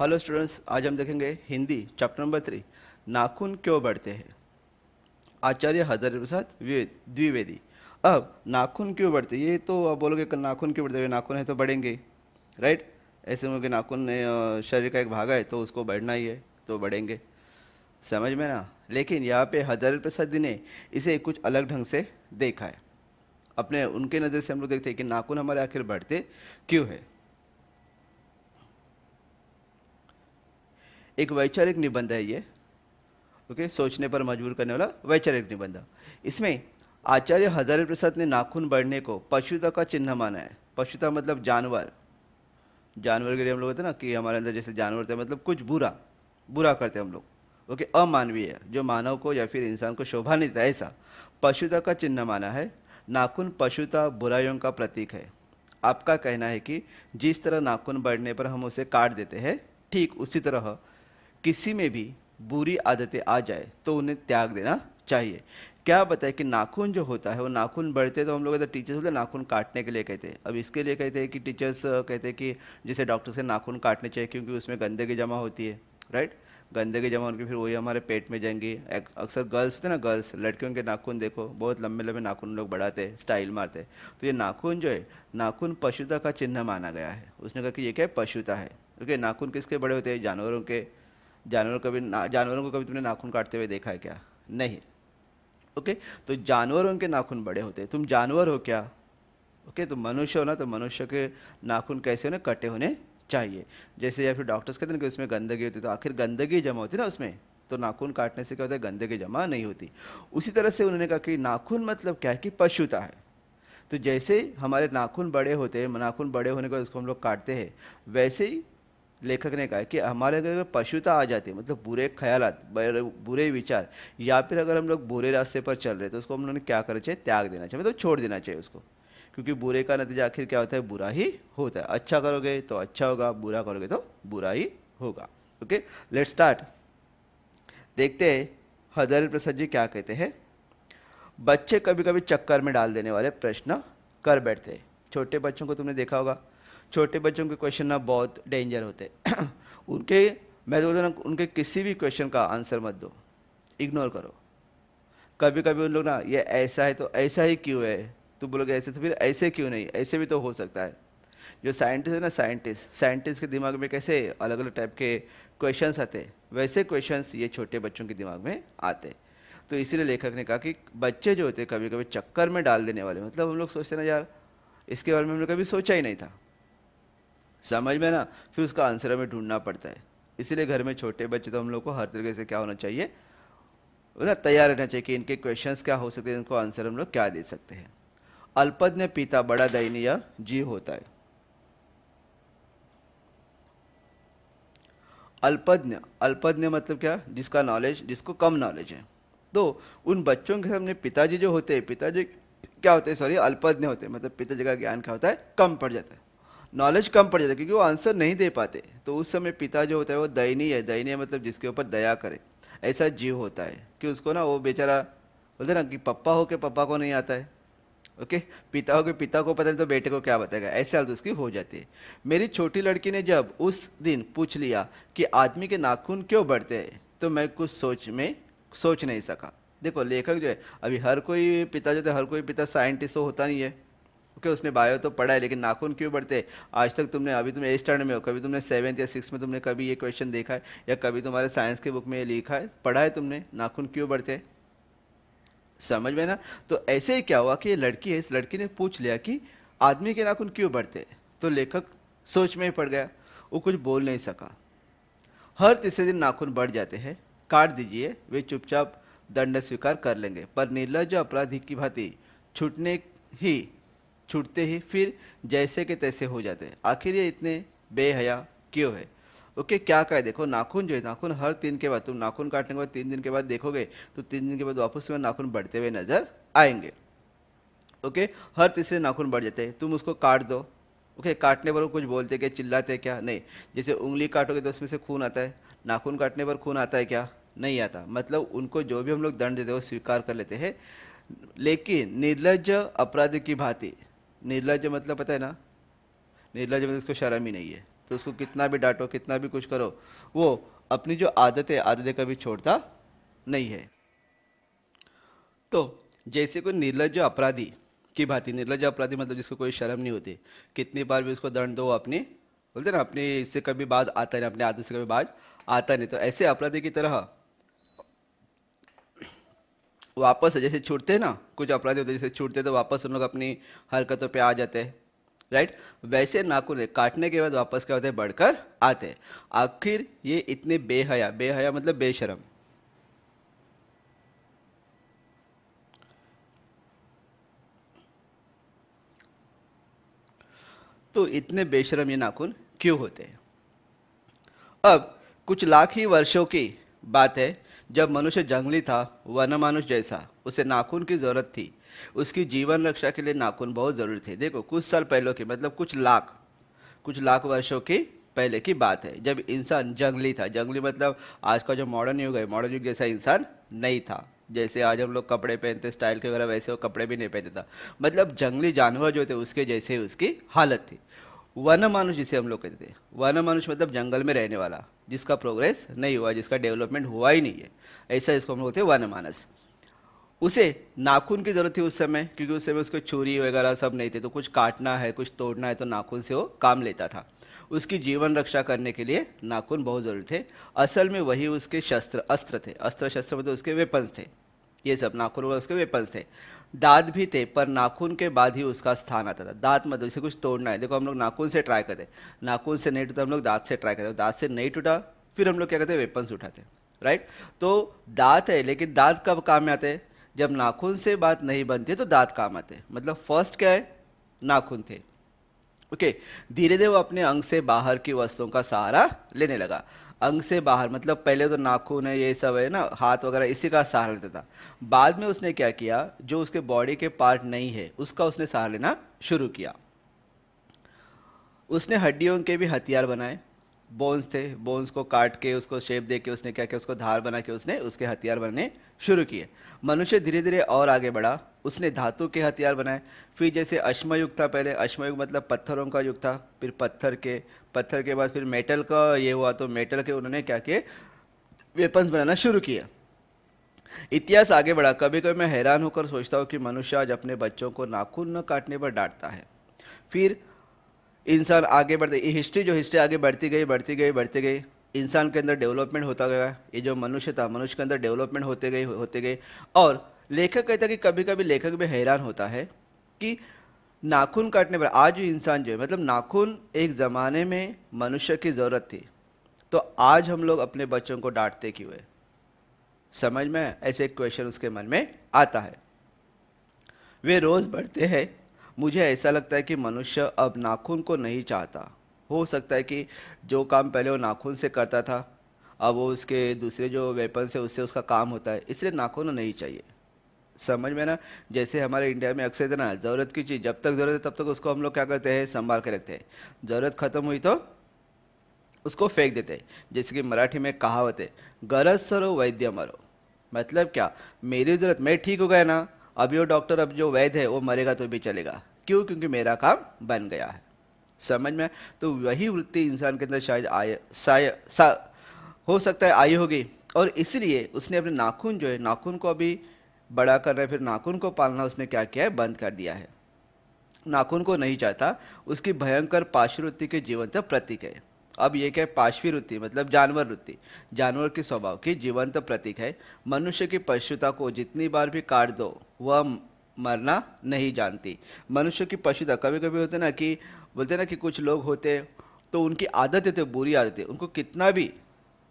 Hello students आज हम देखेंगे हिंदी चैप्टर नंबर थ्री नाखून क्यों बढ़ते हैं आचार्य हजर प्रसाद द्विवेदी अब नाखून क्यों बढ़ते ये तो आप बोलोगे कल नाखून क्यों बढ़ते हुए नाखून है तो बढ़ेंगे राइट ऐसे में कि नाखून शरीर का एक भाग है तो उसको बढ़ना ही है तो बढ़ेंगे समझ में ना लेकिन यहाँ पे हजर प्रसाद जी ने इसे कुछ अलग ढंग से देखा है अपने उनके नज़र से हम लोग देखते हैं कि नाखून हमारे आखिर बढ़ते क्यों है एक वैचारिक निबंध है ये ओके सोचने पर मजबूर करने वाला वैचारिक निबंध इसमें आचार्य हजारे प्रसाद ने नाखून बढ़ने को पशुता का चिन्ह माना है पशुता मतलब जानवर जानवर के लिए हम लोग होते हैं ना कि हमारे अंदर जैसे जानवर थे मतलब कुछ बुरा बुरा करते हम लोग ओके अमानवीय है जो मानव को या फिर इंसान को शोभा नहीं देता ऐसा पशुता का चिन्ह माना है नाखून पशुता बुराइयों का प्रतीक है आपका कहना है कि जिस तरह नाखून बढ़ने पर हम उसे काट देते हैं ठीक उसी तरह किसी में भी बुरी आदतें आ जाए तो उन्हें त्याग देना चाहिए क्या बताए कि नाखून जो होता है वो नाखून बढ़ते तो हम लोग तो टीचर्स बोले नाखून काटने के लिए कहते हैं अब इसके लिए कहते हैं कि टीचर्स कहते हैं कि जैसे डॉक्टर से नाखून काटने चाहिए क्योंकि उसमें गंदगी जमा होती है राइट गंदगी जमा होने फिर वही हमारे पेट में जाएंगी अक्सर गर्ल्स होते हैं ना गर्ल्स लड़कियों के नाखून देखो बहुत लंबे लंबे नाखून लोग बढ़ाते हैं स्टाइल मारते हैं तो ये नाखून जो है नाखून पशुता का चिन्ह माना गया है उसने कहा कि ये क्या है पशुता है क्योंकि नाखून किसके बड़े होते हैं जानवरों के जानवर कभी ना जानवरों को कभी तुमने नाखून काटते हुए देखा है क्या नहीं ओके okay? तो जानवरों के नाखून बड़े होते हैं तुम जानवर हो क्या ओके okay? तो मनुष्य हो ना तो मनुष्य के नाखून कैसे होने कटे होने चाहिए जैसे या फिर डॉक्टर्स कहते हैं कि उसमें गंदगी होती तो आखिर गंदगी जमा होती ना उसमें तो नाखून काटने से क्या होता है गंदगी जमा नहीं होती उसी तरह से उन्होंने कहा कि नाखून मतलब क्या है कि पशुता है तो जैसे हमारे नाखून बड़े होते हैं नाखून बड़े होने के बाद उसको हम लोग काटते हैं वैसे ही लेखक ने कहा कि हमारे अगर पशुता आ जाती है मतलब बुरे ख्याल बुरे विचार या फिर अगर हम लोग बुरे रास्ते पर चल रहे तो उसको हम लोगों ने क्या करना चाहिए त्याग देना चाहिए मतलब छोड़ देना चाहिए उसको क्योंकि बुरे का नतीजा आखिर क्या होता है बुरा ही होता है अच्छा करोगे तो अच्छा होगा बुरा करोगे तो बुरा ही होगा ओके लेट स्टार्ट देखते हैं हजारी प्रसाद जी क्या कहते हैं बच्चे कभी कभी चक्कर में डाल देने वाले प्रश्न कर बैठते हैं छोटे बच्चों को तुमने देखा होगा छोटे बच्चों के क्वेश्चन ना बहुत डेंजर होते उनके मैं तो बोलता उनके किसी भी क्वेश्चन का आंसर मत दो इग्नोर करो कभी कभी उन लोग ना ये ऐसा है तो ऐसा ही क्यों है तो बोलोगे ऐसे तो फिर ऐसे क्यों नहीं ऐसे भी तो हो सकता है जो साइंटिस्ट है ना साइंटिस्ट साइंटिस्ट के दिमाग में कैसे अलग अलग टाइप के क्वेश्चंस आते वैसे क्वेश्चंस ये छोटे बच्चों के दिमाग में आते तो इसीलिए लेखक ने कहा कि बच्चे जो होते कभी कभी चक्कर में डाल देने वाले मतलब हम लोग सोचते ना यार इसके बारे में हमने कभी सोचा ही नहीं था समझ में ना फिर उसका आंसर हमें ढूंढना पड़ता है इसीलिए घर में छोटे बच्चे तो हम लोग को हर तरीके से क्या होना चाहिए ना तैयार रहना चाहिए कि इनके क्वेश्चंस क्या हो सकते हैं इनको आंसर हम लोग क्या दे सकते हैं अल्पज्ञ पिता बड़ा दयनीय जी होता है अल्पज्ञ अल्पज्ञ मतलब क्या जिसका नॉलेज जिसको कम नॉलेज है तो उन बच्चों के सामने पिताजी जो होते हैं पिताजी क्या होते हैं सॉरी अल्पज्ञ होते हैं मतलब पिताजी का ज्ञान क्या होता है कम पड़ जाता है नॉलेज कम पड़ जाता है क्योंकि वो आंसर नहीं दे पाते तो उस समय पिता जो होता है वो दयनीय है दयनीय मतलब जिसके ऊपर दया करे ऐसा जीव होता है कि उसको ना वो बेचारा बोलते ना कि पप्पा हो के पप्पा को नहीं आता है ओके पिता हो के पिता को पता नहीं तो बेटे को क्या बताएगा ऐसे हालत उसकी हो जाती है मेरी छोटी लड़की ने जब उस दिन पूछ लिया कि आदमी के नाखून क्यों बढ़ते हैं तो मैं कुछ सोच में सोच नहीं सका देखो लेखक जो है अभी हर कोई पिता जो है हर कोई पिता साइंटिस्ट तो होता नहीं है ओके उसने बायो तो पढ़ा है लेकिन नाखून क्यों बढ़ते आज तक तुमने अभी तुम एट स्टैंडर्ड में हो कभी तुमने सेवन्थ या सिक्स में तुमने कभी ये क्वेश्चन देखा है या कभी तुम्हारे साइंस के बुक में ये लिखा है पढ़ा है तुमने नाखून क्यों बढ़ते समझ में ना तो ऐसे ही क्या हुआ कि ये लड़की है इस लड़की ने पूछ लिया कि आदमी के नाखून क्यों बढ़ते तो लेखक सोच में ही पड़ गया वो कुछ बोल नहीं सका हर तीसरे दिन नाखून बढ़ जाते हैं काट दीजिए वे चुपचाप दंड स्वीकार कर लेंगे पर निर्लज अपराधी की भांति छूटने ही छूटते ही फिर जैसे के तैसे हो जाते हैं आखिर ये इतने बेहया क्यों है ओके okay, क्या कहे देखो नाखून जो है नाखून हर तीन के बाद तुम नाखून काटने के बाद तीन दिन के बाद देखोगे तो तीन दिन के बाद वापस में नाखून बढ़ते हुए नजर आएंगे ओके okay? हर तीसरे नाखून बढ़ जाते हैं तुम उसको काट दो ओके okay? काटने पर कुछ बोलते क्या चिल्लाते क्या नहीं जैसे उंगली काटोगे तो उसमें से खून आता है नाखून काटने पर खून आता है क्या नहीं आता मतलब उनको जो भी हम लोग दंड देते हैं वो स्वीकार कर लेते हैं लेकिन निर्लज अपराध की भांति निर्लज मतलब पता है ना निर्लज मतलब उसको शर्म ही नहीं है तो उसको कितना भी डांटो कितना भी कुछ करो वो अपनी जो आदत है आदतें कभी छोड़ता नहीं है तो जैसे कोई निर्लज अपराधी की भांति निर्लज अपराधी मतलब जिसको कोई शर्म नहीं होती कितनी बार भी उसको दंड दो अपने बोलते ना अपने इससे कभी बाज आता नहीं अपने आदत से कभी बाज आता नहीं तो ऐसे अपराधी की तरह वापस जैसे छूटते ना कुछ अपराधी होते जैसे छूटते तो वापस उन लोग अपनी हरकतों पे आ जाते हैं राइट वैसे नाखून काटने के बाद वापस क्या होते हैं बढ़कर आते आखिर ये इतने बेहया बेहया मतलब बेशरम तो इतने बेशरम ये नाखून क्यों होते हैं अब कुछ लाख ही वर्षों की बात है जब मनुष्य जंगली था वनमानुष जैसा उसे नाखून की ज़रूरत थी उसकी जीवन रक्षा के लिए नाखून बहुत ज़रूरी थे देखो कुछ साल पहले की मतलब कुछ लाख कुछ लाख वर्षों की पहले की बात है जब इंसान जंगली था जंगली मतलब आज का जो मॉडर्न युग है मॉडर्न युग जैसा इंसान नहीं था जैसे आज हम लोग कपड़े पहनते स्टाइल के वगैरह वैसे वो कपड़े भी नहीं पहनते था मतलब जंगली जानवर जो थे उसके जैसे उसकी हालत थी वन मानुष जिसे हम लोग कहते थे वन मानुष मतलब जंगल में रहने वाला जिसका प्रोग्रेस नहीं हुआ जिसका डेवलपमेंट हुआ ही नहीं है ऐसा इसको हम लोग थे वन मानस उसे नाखून की ज़रूरत थी उस समय क्योंकि उस समय उसको छुरी वगैरह सब नहीं थे तो कुछ काटना है कुछ तोड़ना है तो नाखून से वो काम लेता था उसकी जीवन रक्षा करने के लिए नाखून बहुत ज़रूरी थे असल में वही उसके शस्त्र अस्त्र थे अस्त्र शस्त्र मतलब उसके वेपन्स थे ये सब नाखून वगैरह उसके वेपन्स थे दांत भी थे पर नाखून के बाद ही उसका स्थान आता था दांत मतलब जैसे कुछ तोड़ना है देखो हम लोग नाखून से ट्राई करते नाखून से नहीं टूटा हम लोग दांत से ट्राई करते दांत से नहीं टूटा फिर हम लोग क्या करते वेपन्स उठाते राइट तो दांत है लेकिन दांत कब काम में आते जब नाखून से बात नहीं बनती तो दांत काम आते मतलब फर्स्ट क्या है नाखून थे ओके धीरे धीरे वो अपने अंग से बाहर की वस्तुओं का सहारा लेने लगा अंग से बाहर मतलब पहले तो नाखून है ये सब है ना हाथ वगैरह इसी का सहारा लेता था बाद में उसने क्या किया जो उसके बॉडी के पार्ट नहीं है उसका उसने सहारा लेना शुरू किया उसने हड्डियों के भी हथियार बनाए बोन्स थे बोन्स को काट के उसको शेप दे के उसने क्या किया उसको धार बना के उसने उसके हथियार बनने शुरू किए मनुष्य धीरे धीरे और आगे बढ़ा उसने धातु के हथियार बनाए फिर जैसे अश्मयुग था पहले अश्मयुग मतलब पत्थरों का युग था फिर पत्थर के पत्थर के बाद फिर मेटल का ये हुआ तो मेटल के उन्होंने क्या किए वेपन्स बनाना शुरू किया इतिहास आगे बढ़ा कभी कभी मैं हैरान होकर सोचता हूँ कि मनुष्य आज अपने बच्चों को नाखून न काटने पर डांटता है फिर इंसान आगे बढ़ते ये हिस्ट्री जो हिस्ट्री आगे बढ़ती गई बढ़ती गई बढ़ती गई इंसान के अंदर डेवलपमेंट होता गया ये जो मनुष्य था मनुष्य के अंदर डेवलपमेंट होते गए होते गए और लेखक कहता कि कभी कभी लेखक भी हैरान होता है कि नाखून काटने पर आज इंसान जो है मतलब नाखून एक ज़माने में मनुष्य की ज़रूरत थी तो आज हम लोग अपने बच्चों को डांटते क्यों है समझ में ऐसे क्वेश्चन उसके मन में आता है वे रोज़ बढ़ते हैं मुझे ऐसा लगता है कि मनुष्य अब नाखून को नहीं चाहता हो सकता है कि जो काम पहले वो नाखून से करता था अब वो उसके दूसरे जो वेपन से उससे उसका काम होता है इसलिए नाखून नहीं चाहिए समझ में ना जैसे हमारे इंडिया में अक्सर ना ज़रूरत की चीज़ जब तक ज़रूरत है तब तक उसको हम लोग क्या करते हैं संभाल के रखते हैं ज़रूरत ख़त्म हुई तो उसको फेंक देते हैं जैसे कि मराठी में कहावत है गरज सरो वैद्य मरो मतलब क्या मेरी ज़रूरत मैं ठीक हो गया ना अभी वो डॉक्टर अब जो वैध है वो मरेगा तो भी चलेगा क्यों क्योंकि मेरा काम बन गया है समझ में तो वही वृत्ति इंसान के अंदर शायद आय साय सा हो सकता है आई होगी और इसलिए उसने अपने नाखून जो है नाखून को अभी बड़ा कर रहे फिर नाखून को पालना उसने क्या किया है बंद कर दिया है नाखून को नहीं चाहता उसकी भयंकर पार्श्ववृत्ति के जीवन का प्रतीक है अब ये क्या है पाश्वी वृत्ति मतलब जानवर वृत्ति जानवर के स्वभाव की जीवंत प्रतीक है मनुष्य की पशुता को जितनी बार भी काट दो वह मरना नहीं जानती मनुष्य की पशुता कभी कभी होते ना कि बोलते ना कि कुछ लोग होते तो उनकी आदत है तो बुरी आदत है उनको कितना भी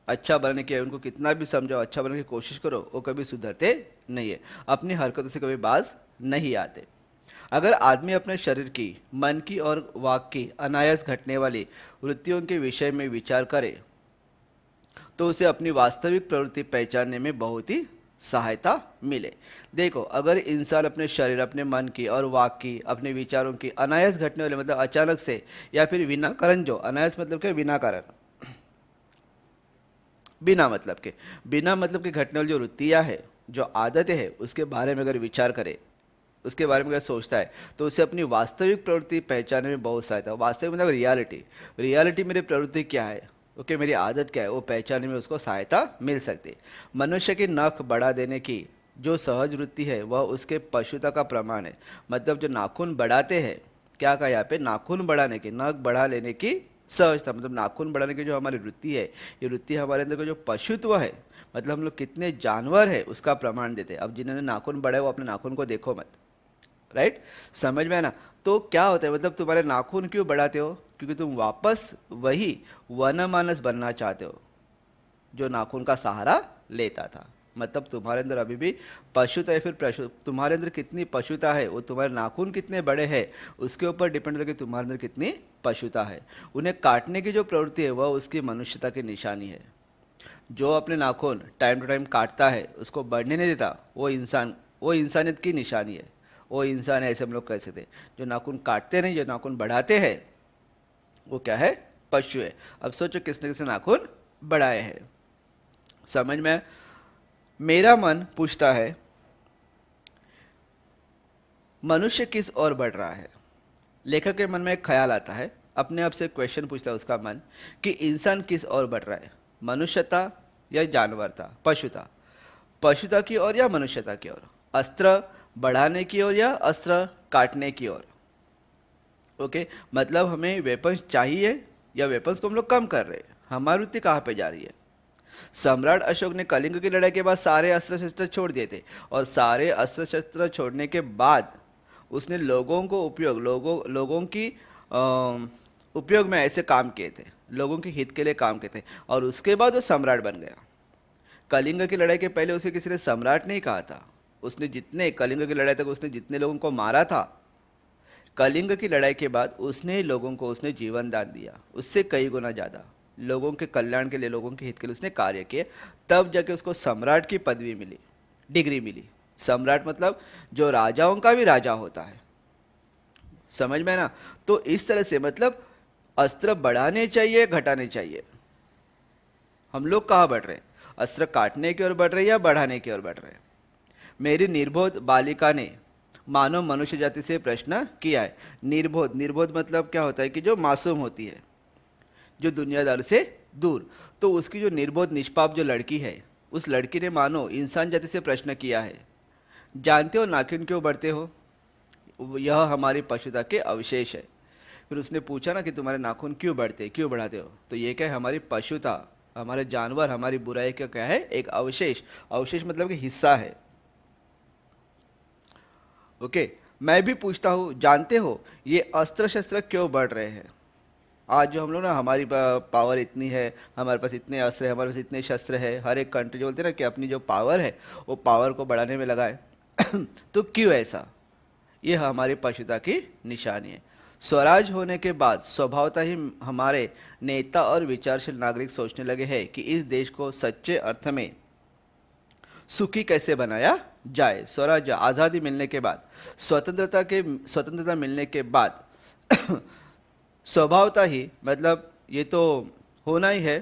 अच्छा बनने की उनको कितना भी समझाओ अच्छा बनने की कोशिश करो वो कभी सुधरते नहीं है अपनी हरकतों से कभी बाज नहीं आते अगर आदमी अपने शरीर की मन की और वाक की अनायास घटने वाली वृत्तियों के विषय में विचार करे तो उसे अपनी वास्तविक प्रवृत्ति पहचानने में बहुत ही सहायता मिले देखो अगर इंसान अपने शरीर अपने मन की और वाक की अपने विचारों की अनायास घटने वाले मतलब अचानक से या फिर विनाकरण जो अनायास मतलब क्या विनाकरण बिना मतलब के बिना मतलब के घटने वाली जो वृत्तियाँ है जो आदतें हैं उसके बारे में अगर विचार करें उसके बारे में अगर सोचता है तो उसे अपनी वास्तविक प्रवृत्ति पहचानने में बहुत सहायता है वास्तविक मतलब रियलिटी रियलिटी मेरी प्रवृत्ति क्या है ओके मेरी आदत क्या है वो पहचानने में उसको सहायता मिल सकती है मनुष्य की नख बढ़ा देने की जो सहज वृत्ति है वह उसके पशुता का प्रमाण है मतलब जो नाखून बढ़ाते हैं क्या कहा यहाँ पे नाखून बढ़ाने की नख बढ़ा लेने की सहजता मतलब नाखून बढ़ाने की जो हमारी वृत्ति है ये वृत्ति हमारे अंदर का जो पशुत्व है मतलब हम लोग कितने जानवर है उसका प्रमाण देते हैं अब जिन्होंने नाखून बढ़ाए वो अपने नाखून को देखो मत राइट समझ में ना तो क्या होता है मतलब तुम्हारे नाखून क्यों बढ़ाते हो क्योंकि तुम वापस वही वनमानस बनना चाहते हो जो नाखून का सहारा लेता था मतलब तुम्हारे अंदर अभी भी पशुता है फिर पशु तुम्हारे अंदर कितनी पशुता है वो तुम्हारे नाखून कितने बड़े हैं उसके ऊपर डिपेंड होता है कि तुम्हारे अंदर कितनी पशुता है उन्हें काटने की जो प्रवृत्ति है वह उसकी मनुष्यता की निशानी है जो अपने नाखून टाइम टू टाइम काटता है उसको बढ़ने नहीं देता वो इंसान वो इंसानियत की निशानी है वो इंसान है ऐसे हम लोग कह सकते जो नाखून काटते नहीं जो नाखून बढ़ाते हैं वो क्या है पशु है अब सोचो किसने किसने नाखून बढ़ाए हैं समझ में मेरा मन पूछता है मनुष्य किस ओर बढ़ रहा है लेखक के मन में एक ख्याल आता है अपने आप से क्वेश्चन पूछता है उसका मन कि इंसान किस ओर बढ़ रहा है मनुष्यता या जानवरता पशुता पशुता की ओर या मनुष्यता की ओर अस्त्र बढ़ाने की ओर या अस्त्र काटने की ओर ओके मतलब हमें वेपन्स चाहिए या वेपन्स को हम लोग कम कर रहे हैं हमारी वृत्ति कहाँ पे जा रही है सम्राट अशोक ने कलिंग की लड़ाई के बाद सारे अस्त्र शस्त्र छोड़ दिए थे और सारे अस्त्र शस्त्र छोड़ने के बाद उसने लोगों को उपयोग लोगों लोगों की उपयोग में ऐसे काम किए थे लोगों के हित के लिए काम किए थे और उसके बाद वो सम्राट बन गया कलिंग की लड़ाई के पहले उसे किसी ने सम्राट नहीं कहा था उसने जितने कलिंग की लड़ाई तक उसने जितने लोगों को मारा था कलिंग की लड़ाई के बाद उसने लोगों को उसने जीवन दान दिया उससे कई गुना ज़्यादा लोगों के कल्याण के लिए लोगों के हित के लिए उसने कार्य किए तब जाके उसको सम्राट की पदवी मिली डिग्री मिली सम्राट मतलब जो राजाओं का भी राजा होता है समझ में ना तो इस तरह से मतलब अस्त्र बढ़ाने चाहिए घटाने चाहिए हम लोग कहाँ बढ़ रहे हैं अस्त्र काटने की ओर बढ़ रहे हैं या बढ़ाने की ओर बढ़ रहे हैं मेरी निर्बोध बालिका ने मानव मनुष्य जाति से प्रश्न किया है निर्बोध निर्बोध मतलब क्या होता है कि जो मासूम होती है जो दुनियादार से दूर तो उसकी जो निर्बोध निष्पाप जो लड़की है उस लड़की ने मानो इंसान जाति से प्रश्न किया है जानते हो नाखिन क्यों बढ़ते हो यह हमारी पशुता के अवशेष है फिर उसने पूछा ना कि तुम्हारे नाखून क्यों बढ़ते क्यों बढ़ाते हो तो ये क्या है हमारी पशुता हमारे जानवर हमारी बुराई का क्या है एक अवशेष अवशेष मतलब कि हिस्सा है ओके मैं भी पूछता हूँ जानते हो ये अस्त्र शस्त्र क्यों बढ़ रहे हैं आज जो हम लोग ना हमारी पावर इतनी है हमारे पास इतने अस्त्र है हमारे पास इतने शस्त्र है हर एक कंट्री जो बोलते हैं ना कि अपनी जो पावर है वो पावर को बढ़ाने में लगाए तो क्यों ऐसा ये हमारी पशुता की निशानी है स्वराज होने के बाद स्वभावतः ही हमारे नेता और विचारशील नागरिक सोचने लगे हैं कि इस देश को सच्चे अर्थ में सुखी कैसे बनाया जाए स्वराज आज़ादी मिलने के बाद स्वतंत्रता के स्वतंत्रता मिलने के बाद स्वभावता ही मतलब ये तो होना ही है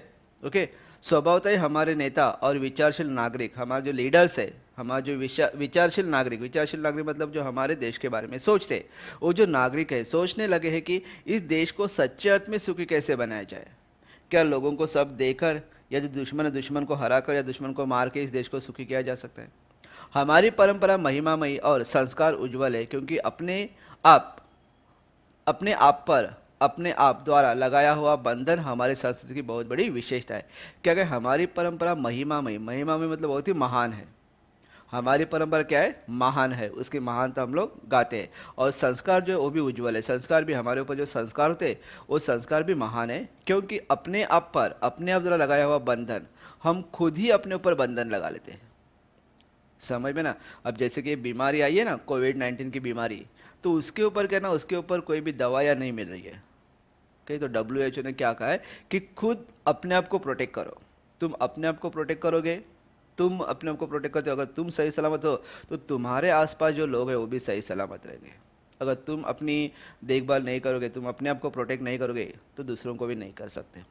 ओके स्वभावता ही हमारे नेता और विचारशील नागरिक हमारे जो लीडर्स है हमारा जो विचारशील नागरिक विचारशील नागरिक मतलब जो हमारे देश के बारे में सोचते वो जो नागरिक है सोचने लगे हैं कि इस देश को सच्चे अर्थ में सुखी कैसे बनाया जाए क्या लोगों को सब देकर या जो दुश्मन दुश्मन को हरा कर या दुश्मन को मार के इस देश को सुखी किया जा सकता है हमारी परंपरा महिमामयी और संस्कार उज्जवल है क्योंकि अपने आप अपने आप पर अपने आप द्वारा लगाया हुआ बंधन हमारे संस्कृति की बहुत बड़ी विशेषता है क्या क्या हमारी परंपरा महिमामयी महिमामयी मतलब बहुत ही महान है हमारी परंपरा क्या है महान है उसकी महानता हम लोग गाते हैं और संस्कार जो है वो भी उज्जवल है संस्कार भी हमारे ऊपर जो संस्कार होते वो संस्कार भी महान है क्योंकि अपने आप पर अपने आप द्वारा लगाया हुआ बंधन हम खुद ही अपने ऊपर बंधन लगा लेते हैं समझ में ना अब जैसे कि बीमारी आई है ना कोविड नाइन्टीन की बीमारी तो उसके ऊपर क्या ना उसके ऊपर कोई भी दवाया नहीं मिल रही है कहीं तो डब्ल्यू ने क्या कहा है कि खुद अपने आप को प्रोटेक्ट करो तुम अपने आप को प्रोटेक्ट करोगे तुम अपने आप को प्रोटेक्ट करते हो अगर तुम सही सलामत हो तो तुम्हारे आसपास जो लोग हैं वो भी सही सलामत रहेंगे अगर तुम अपनी देखभाल नहीं करोगे तुम अपने आप को प्रोटेक्ट नहीं करोगे तो दूसरों को भी नहीं कर सकते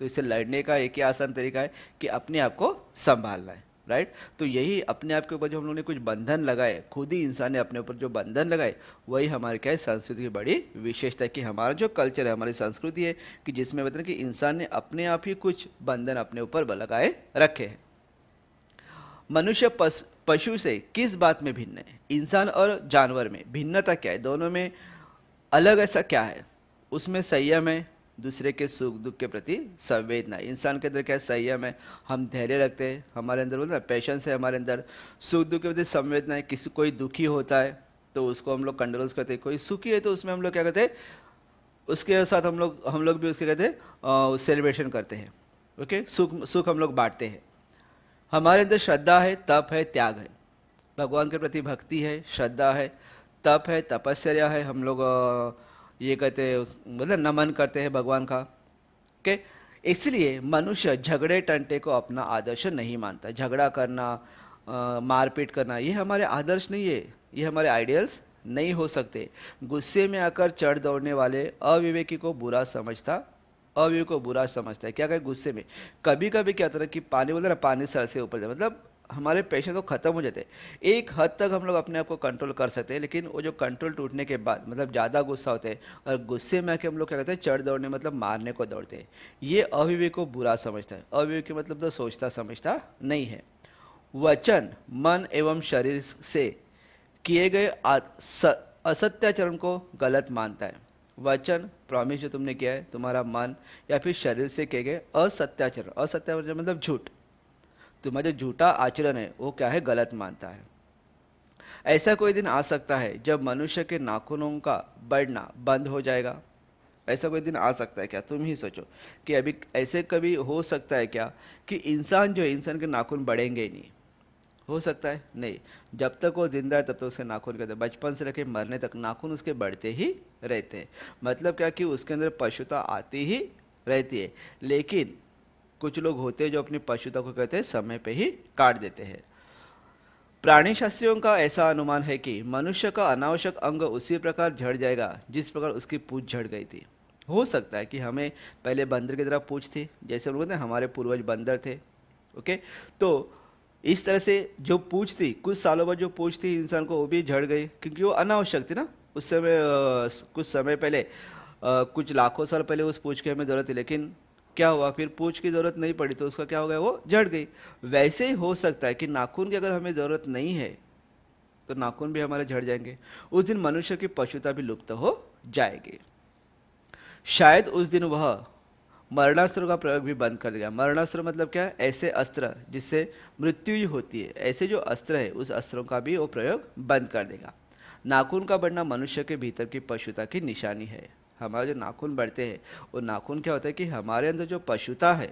तो इससे लड़ने का एक ही आसान तरीका है कि अपने आप को संभालना है राइट तो यही अपने आप के ऊपर जो हम लोग ने कुछ बंधन लगाए खुद ही इंसान ने अपने ऊपर जो बंधन लगाए वही हमारे क्या है संस्कृति की बड़ी विशेषता है कि हमारा जो कल्चर है हमारी संस्कृति है कि जिसमें बता कि इंसान ने अपने आप ही कुछ बंधन अपने ऊपर लगाए रखे हैं मनुष्य पशु से किस बात में भिन्न है इंसान और जानवर में भिन्नता क्या है दोनों में अलग ऐसा क्या है उसमें संयम है दूसरे के सुख दुख के प्रति संवेदना इंसान के अंदर क्या संयम है हम धैर्य रखते हैं हमारे अंदर बोलते हैं पैशंस है हमारे अंदर सुख दुख के प्रति संवेदना है किसी कोई दुखी होता है तो उसको हम लोग कंट्रोल्स करते हैं कोई सुखी है तो उसमें हम लोग क्या करते हैं उसके साथ हम लोग हम लोग भी उसके कहते हैं सेलिब्रेशन करते हैं ओके सुख सुख हम लोग बांटते हैं हमारे अंदर श्रद्धा है तप है त्याग है भगवान के प्रति भक्ति है श्रद्धा है तप है तपस्या है हम लोग ये कहते हैं मतलब नमन करते हैं भगवान का के इसलिए मनुष्य झगड़े टंटे को अपना आदर्श नहीं मानता झगड़ा करना मारपीट करना ये हमारे आदर्श नहीं है ये हमारे आइडियल्स नहीं हो सकते गुस्से में आकर चढ़ दौड़ने वाले अविवेकी को बुरा समझता अव्यय को बुरा समझता है क्या कहें गुस्से में कभी कभी क्या होता है कि पानी बोलते ना पानी सर से ऊपर जाए मतलब हमारे पेशेंट तो ख़त्म हो जाते हैं एक हद तक हम लोग अपने आप को कंट्रोल कर सकते हैं लेकिन वो जो कंट्रोल टूटने के बाद मतलब ज़्यादा गुस्सा होते हैं और गुस्से में आके हम लोग क्या कहते हैं चढ़ दौड़ने मतलब मारने को दौड़ते हैं ये अविवेक को बुरा समझता है अविवेक के मतलब तो सोचता समझता नहीं है वचन मन एवं शरीर से किए गए असत्याचरण को गलत मानता है वचन प्रॉमिस जो तुमने किया है तुम्हारा मन या फिर शरीर से किए गए असत्याचरण असत्याचरण मतलब झूठ तुम्हारा जो झूठा आचरण है वो क्या है गलत मानता है ऐसा कोई दिन आ सकता है जब मनुष्य के नाखूनों का बढ़ना बंद हो जाएगा ऐसा कोई दिन आ सकता है क्या तुम ही सोचो कि अभी ऐसे कभी हो सकता है क्या कि इंसान जो है इंसान के नाखून बढ़ेंगे ही नहीं हो सकता है नहीं जब तक वो ज़िंदा है तब तक तो उसके नाखून कहते हैं बचपन से लेकर मरने तक नाखून उसके बढ़ते ही रहते हैं मतलब क्या कि उसके अंदर पशुता आती ही रहती है लेकिन कुछ लोग होते हैं जो अपनी पशुता को कहते हैं समय पे ही काट देते हैं प्राणी शास्त्रियों का ऐसा अनुमान है कि मनुष्य का अनावश्यक अंग उसी प्रकार झड़ जाएगा जिस प्रकार उसकी पूछ झड़ गई थी हो सकता है कि हमें पहले बंदर की तरह पूछ थी जैसे हम लोग हमारे पूर्वज बंदर थे ओके तो इस तरह से जो पूछ थी कुछ सालों बाद जो पूछ थी इंसान को वो भी झड़ गई क्योंकि वो अनावश्यक थी ना उस समय कुछ समय पहले कुछ लाखों साल पहले उस पूछ की हमें ज़रूरत थी लेकिन क्या हुआ फिर पूछ की ज़रूरत नहीं पड़ी तो उसका क्या हो गया वो झड़ गई वैसे ही हो सकता है कि नाखून की अगर हमें ज़रूरत नहीं है तो नाखून भी हमारे झड़ जाएंगे उस दिन मनुष्य की पशुता भी लुप्त हो जाएगी शायद उस दिन वह मरणास्त्र का प्रयोग भी बंद कर दिया मरणास्त्र मतलब क्या है ऐसे अस्त्र जिससे मृत्यु ही होती है ऐसे जो अस्त्र है उस अस्त्रों का भी वो प्रयोग बंद कर देगा नाखून का बढ़ना मनुष्य के भीतर की पशुता की निशानी है हमारे जो नाखून बढ़ते हैं वो नाखून क्या होता है कि हमारे अंदर जो पशुता है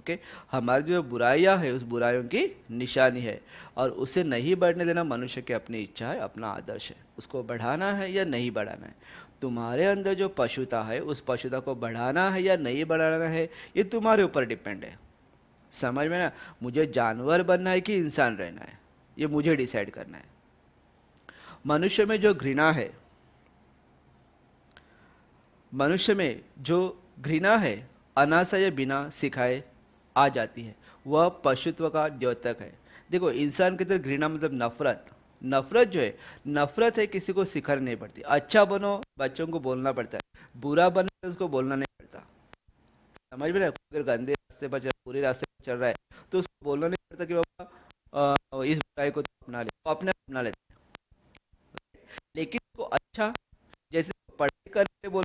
ओके हमारी जो बुराइयाँ है उस बुराइयों की निशानी है और उसे नहीं बढ़ने देना मनुष्य की अपनी इच्छा है अपना आदर्श है उसको बढ़ाना है या नहीं बढ़ाना है तुम्हारे अंदर जो पशुता है उस पशुता को बढ़ाना है या नहीं बढ़ाना है ये तुम्हारे ऊपर डिपेंड है समझ में ना मुझे जानवर बनना है कि इंसान रहना है ये मुझे डिसाइड करना है मनुष्य में जो घृणा है मनुष्य में जो घृणा है अनासा या बिना सिखाए आ जाती है वह पशुत्व का द्योतक है देखो इंसान के अंदर घृणा मतलब नफरत नफरत जो है नफरत है किसी को सिखानी नहीं पड़ती अच्छा बनो बच्चों को बोलना पड़ता है बुरा बनो तो उसको बोलना नहीं पड़ता समझ में ना अगर गंदे रास्ते पर चल बुरे रास्ते पर चल रहा है तो उसको बोलना नहीं पड़ता कि बाबा इस बुराई को तो अपना ले अपने अपना लेते लेकिन उसको अच्छा जैसे पढ़ाई करके बोल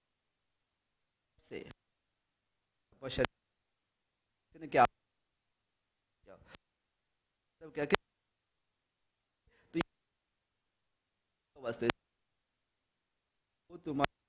क्या तो तुम्हारे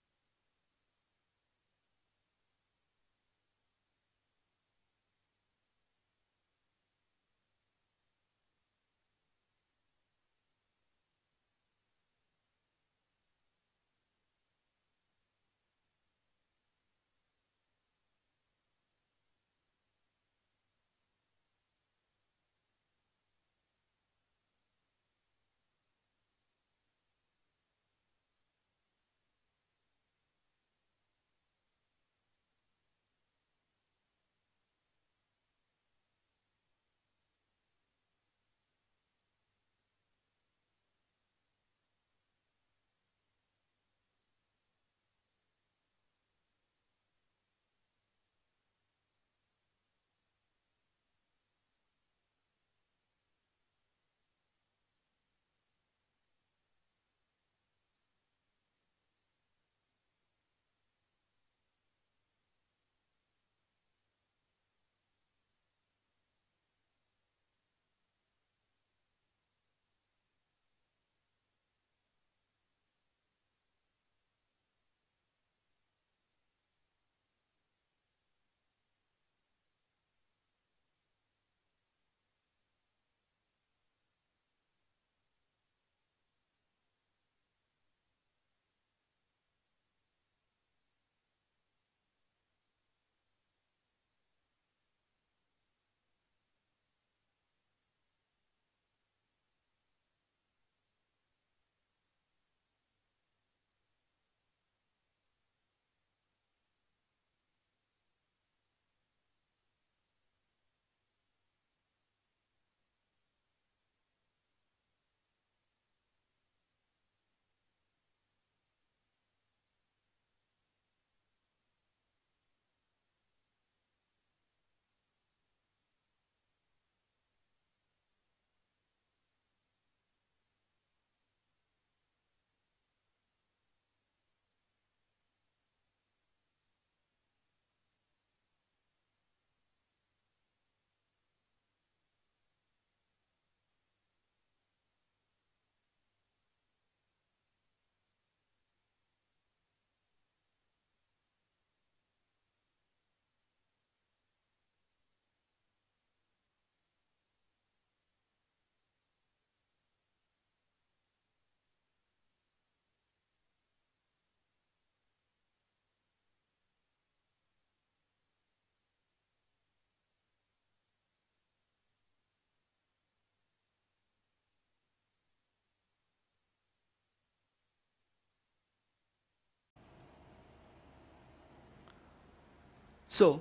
सो so,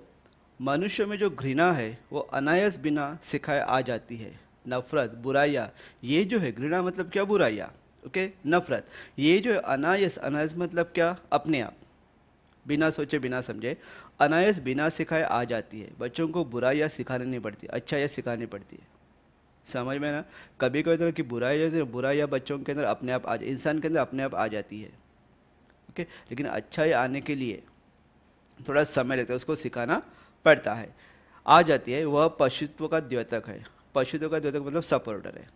मनुष्य में जो घृणा है वो अनायास बिना सिखाए आ जाती है नफरत बुराइयाँ ये जो है घृणा मतलब क्या बुराइयाँ ओके okay? नफरत ये जो है अनायस अनायस मतलब क्या अपने आप बिना सोचे बिना समझे अनायस बिना सिखाए आ जाती है बच्चों को बुराइयाँ सिखानी नहीं पड़ती अच्छाइयाँ सिखानी पड़ती है समझ में ना कभी कभी तरह की बुराई बुराइयाँ बच्चों के अंदर अपने आप आ इंसान के अंदर अपने आप आ जाती है ओके okay? लेकिन अच्छाई आने के लिए थोड़ा समय लगता है उसको सिखाना पड़ता है आ जाती है वह पशुत्व का द्योतक है पशुत्व का द्योतक मतलब सपोर्टर है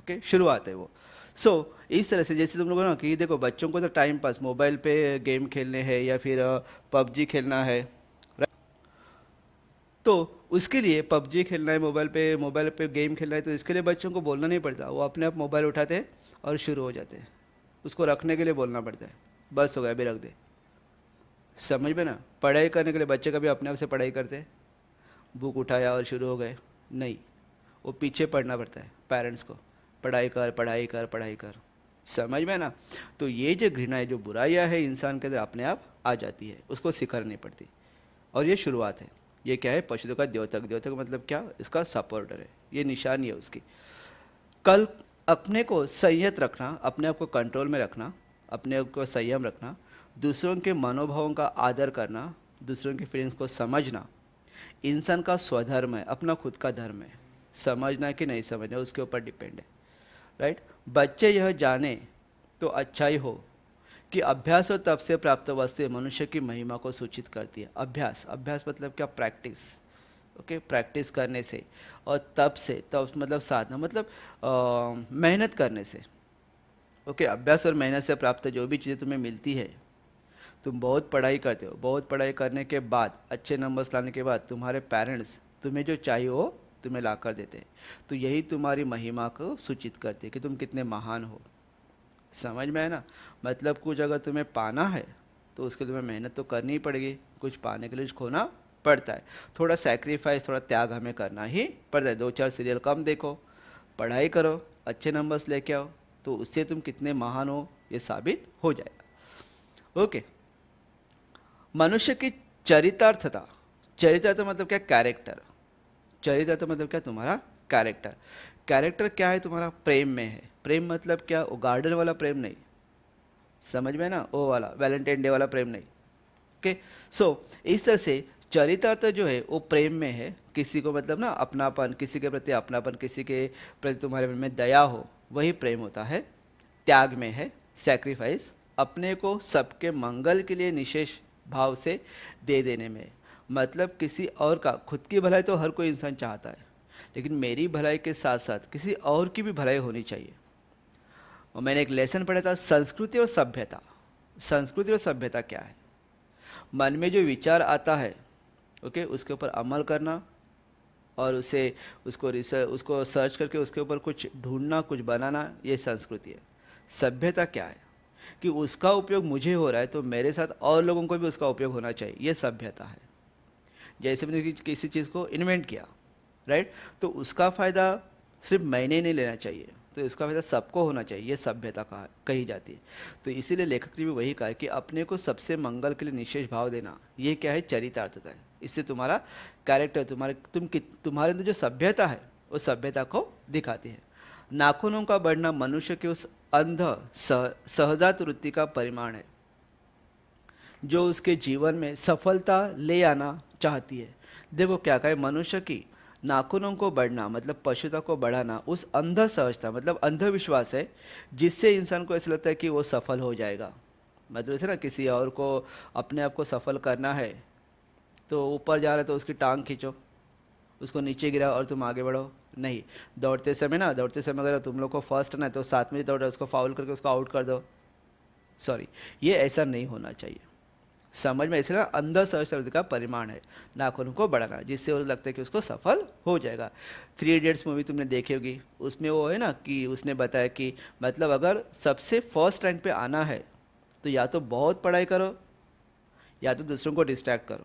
ओके शुरुआत है वो सो so, इस तरह से जैसे तुम लोग ना कि देखो बच्चों को तो टाइम पास मोबाइल पे गेम खेलने हैं या फिर पबजी खेलना है तो उसके लिए पबजी खेलना है मोबाइल पे मोबाइल पे गेम खेलना है तो इसके लिए बच्चों को बोलना नहीं पड़ता वो अपने आप मोबाइल उठाते हैं और शुरू हो जाते हैं उसको रखने के लिए बोलना पड़ता है बस हो गया अभी रख दे समझ में ना पढ़ाई करने के लिए बच्चे कभी अपने आप से पढ़ाई करते बुक उठाया और शुरू हो गए नहीं वो पीछे पढ़ना पड़ता है पेरेंट्स को पढ़ाई कर पढ़ाई कर पढ़ाई कर समझ में ना तो ये जो घृणा है जो बुराइया है इंसान के अंदर अपने आप आ जाती है उसको नहीं पड़ती और ये शुरुआत है ये क्या है पशु का द्योतक द्योतक मतलब क्या इसका सपोर्टर है ये निशानी है उसकी कल अपने को संयत रखना अपने आप को कंट्रोल में रखना अपने आप को संयम रखना दूसरों के मनोभावों का आदर करना दूसरों की फीलिंग्स को समझना इंसान का स्वधर्म है अपना खुद का धर्म है समझना कि नहीं समझना उसके ऊपर डिपेंड है राइट बच्चे यह जाने तो अच्छा ही हो कि अभ्यास और तप से प्राप्त वस्तु मनुष्य की महिमा को सूचित करती है अभ्यास अभ्यास मतलब क्या प्रैक्टिस ओके okay, प्रैक्टिस करने से और तप से तप मतलब साधना मतलब मेहनत करने से ओके okay, अभ्यास और मेहनत से प्राप्त जो भी चीज़ें तुम्हें मिलती है तुम बहुत पढ़ाई करते हो बहुत पढ़ाई करने के बाद अच्छे नंबर्स लाने के बाद तुम्हारे पेरेंट्स तुम्हें जो चाहिए हो तुम्हें ला कर देते तो यही तुम्हारी महिमा को सूचित करते कि तुम कितने महान हो समझ में है ना मतलब कुछ अगर तुम्हें पाना है तो उसके लिए तुम्हें मेहनत तो करनी ही पड़ेगी कुछ पाने के लिए कुछ खोना पड़ता है थोड़ा सेक्रीफाइस थोड़ा त्याग हमें करना ही पड़ता है दो चार सीरियल कम देखो पढ़ाई करो अच्छे नंबर्स लेके आओ तो उससे तुम कितने महान हो ये साबित हो जाएगा ओके मनुष्य की चरितार्थता चरितार्थ मतलब क्या कैरेक्टर चरितार्थ मतलब क्या तुम्हारा कैरेक्टर कैरेक्टर क्या है तुम्हारा प्रेम में है प्रेम मतलब क्या वो गार्डन वाला प्रेम नहीं समझ में ना वो वाला वैलेंटाइन डे वाला प्रेम नहीं ओके सो इस तरह से चरितार्थ जो है वो प्रेम में है किसी को मतलब ना अपनापन किसी के प्रति अपनापन किसी के प्रति तुम्हारे मन में दया हो वही प्रेम होता है त्याग में है सेक्रीफाइस अपने को सबके मंगल के लिए निशेष भाव से दे देने में मतलब किसी और का खुद की भलाई तो हर कोई इंसान चाहता है लेकिन मेरी भलाई के साथ साथ किसी और की भी भलाई होनी चाहिए और मैंने एक लेसन पढ़ा था संस्कृति और सभ्यता संस्कृति और सभ्यता क्या है मन में जो विचार आता है ओके उसके ऊपर अमल करना और उसे उसको रिसर्च उसको सर्च करके उसके ऊपर कुछ ढूंढना कुछ बनाना ये संस्कृति है सभ्यता क्या है कि उसका उपयोग मुझे हो रहा है तो मेरे साथ और लोगों को भी उसका उपयोग होना चाहिए ये सभ्यता है जैसे मैंने किसी चीज़ को इन्वेंट किया राइट तो उसका फ़ायदा सिर्फ मैंने नहीं लेना चाहिए तो इसका फायदा सबको होना चाहिए ये सभ्यता कहा कही जाती है तो इसीलिए लेखक ने भी वही कहा कि अपने को सबसे मंगल के लिए निशेष भाव देना ये क्या है चरितार्थता है इससे तुम्हारा कैरेक्टर तुम्हारे तुम कि तुम्हारे अंदर जो सभ्यता है उस सभ्यता को दिखाती है नाखूनों का बढ़ना मनुष्य के उस अंध सह, सहजात वृत्ति का परिमाण है जो उसके जीवन में सफलता ले आना चाहती है देखो क्या कहे मनुष्य की नाखूनों को बढ़ना मतलब पशुता को बढ़ाना उस अंध सहजता मतलब अंधविश्वास है जिससे इंसान को ऐसा लगता है कि वो सफल हो जाएगा मतलब ऐसे ना किसी और को अपने आप को सफल करना है तो ऊपर जा रहे तो उसकी टांग खींचो उसको नीचे गिराओ और तुम आगे बढ़ो नहीं दौड़ते समय ना दौड़ते समय अगर तुम लोग को फर्स्ट ना तो साथ में दौड़ उसको फाउल करके उसको आउट कर दो सॉरी ये ऐसा नहीं होना चाहिए समझ में इसलिए अंदर सर्वश्रवृद्धि का परिमाण है नाखूनों को बढ़ाना जिससे वो लगता है कि उसको सफल हो जाएगा थ्री इडियट्स मूवी तुमने देखी होगी उसमें वो है ना कि उसने बताया कि मतलब अगर सबसे फर्स्ट रैंक पे आना है तो या तो बहुत पढ़ाई करो या तो दूसरों को डिस्ट्रैक्ट करो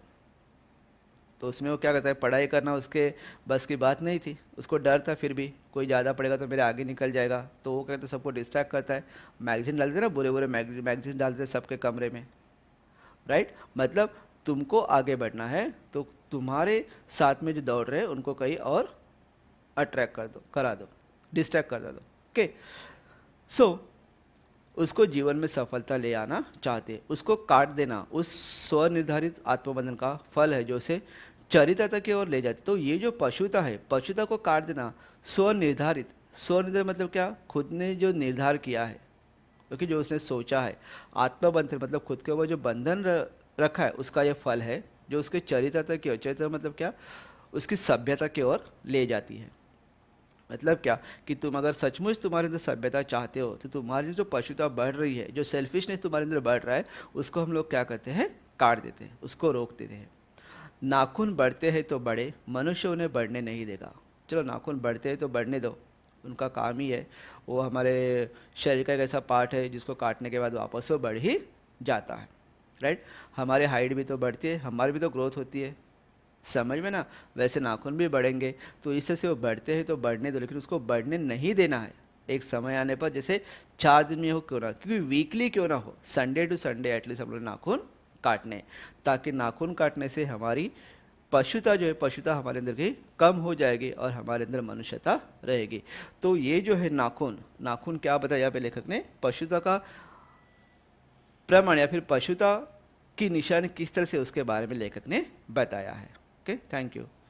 तो उसमें वो क्या करता है पढ़ाई करना उसके बस की बात नहीं थी उसको डर था फिर भी कोई ज़्यादा पड़ेगा तो मेरे आगे निकल जाएगा तो वो कहते सबको डिस्ट्रैक्ट करता है मैगजीन डालते ना बुरे बुरे मैगजीन डालते सबके कमरे में राइट मतलब तुमको आगे बढ़ना है तो तुम्हारे साथ में जो दौड़ रहे हैं उनको कहीं और अट्रैक्ट कर दो करा दो डिस्ट्रैक्ट कर दो ओके सो उसको जीवन में सफलता ले आना चाहते उसको काट देना उस स्वनिर्धारित आत्मबंधन का फल है जो उसे चरित्रता की ओर ले जाती तो ये जो पशुता है पशुता को काट देना स्वनिर्धारित स्वनिर्धारित मतलब क्या खुद ने जो निर्धार किया है क्योंकि जो उसने सोचा है आत्मबंधन मतलब खुद के ऊपर जो बंधन रखा है उसका यह फल है जो उसके चरित्रता की ओर चरित्र मतलब क्या उसकी सभ्यता की ओर ले जाती है मतलब क्या कि तुम अगर सचमुच तुम्हारे अंदर सभ्यता चाहते हो तो तुम्हारी जो पशुता बढ़ रही है जो सेल्फिशनेस तुम्हारे अंदर बढ़ रहा है उसको हम लोग क्या करते हैं काट देते हैं उसको रोक देते हैं नाखून बढ़ते हैं तो बढ़े मनुष्य उन्हें बढ़ने नहीं देगा चलो नाखून बढ़ते हैं तो बढ़ने दो उनका काम ही है वो हमारे शरीर का एक ऐसा पार्ट है जिसको काटने के बाद वापस वो बढ़ ही जाता है राइट हमारे हाइट भी तो बढ़ती है हमारी भी तो ग्रोथ होती है समझ में ना वैसे नाखून भी बढ़ेंगे तो इससे से वो बढ़ते हैं तो बढ़ने दो लेकिन उसको बढ़ने नहीं देना है एक समय आने पर जैसे चार दिन में हो क्यों ना क्योंकि वीकली क्यों ना हो संडे टू संडे एटलीस्ट हम लोग नाखून काटने ताकि नाखून काटने से हमारी पशुता जो है पशुता हमारे अंदर की कम हो जाएगी और हमारे अंदर मनुष्यता रहेगी तो ये जो है नाखून नाखून क्या बताया यहाँ पे लेखक ने पशुता का प्रमाण या फिर पशुता की निशान किस तरह से उसके बारे में लेखक ने बताया है ओके थैंक यू